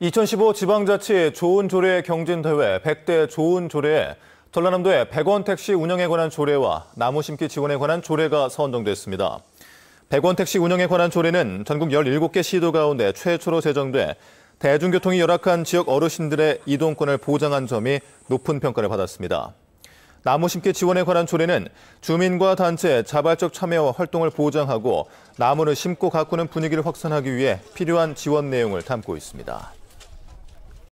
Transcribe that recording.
2015 지방자치 좋은 조례 경진대회 100대 좋은 조례에 전라남도의 100원 택시 운영에 관한 조례와 나무 심기 지원에 관한 조례가 선정됐습니다. 1원 택시 운영에 관한 조례는 전국 17개 시도 가운데 최초로 제정돼 대중교통이 열악한 지역 어르신들의 이동권을 보장한 점이 높은 평가를 받았습니다. 나무 심기 지원에 관한 조례는 주민과 단체의 자발적 참여와 활동을 보장하고 나무를 심고 가꾸는 분위기를 확산하기 위해 필요한 지원 내용을 담고 있습니다.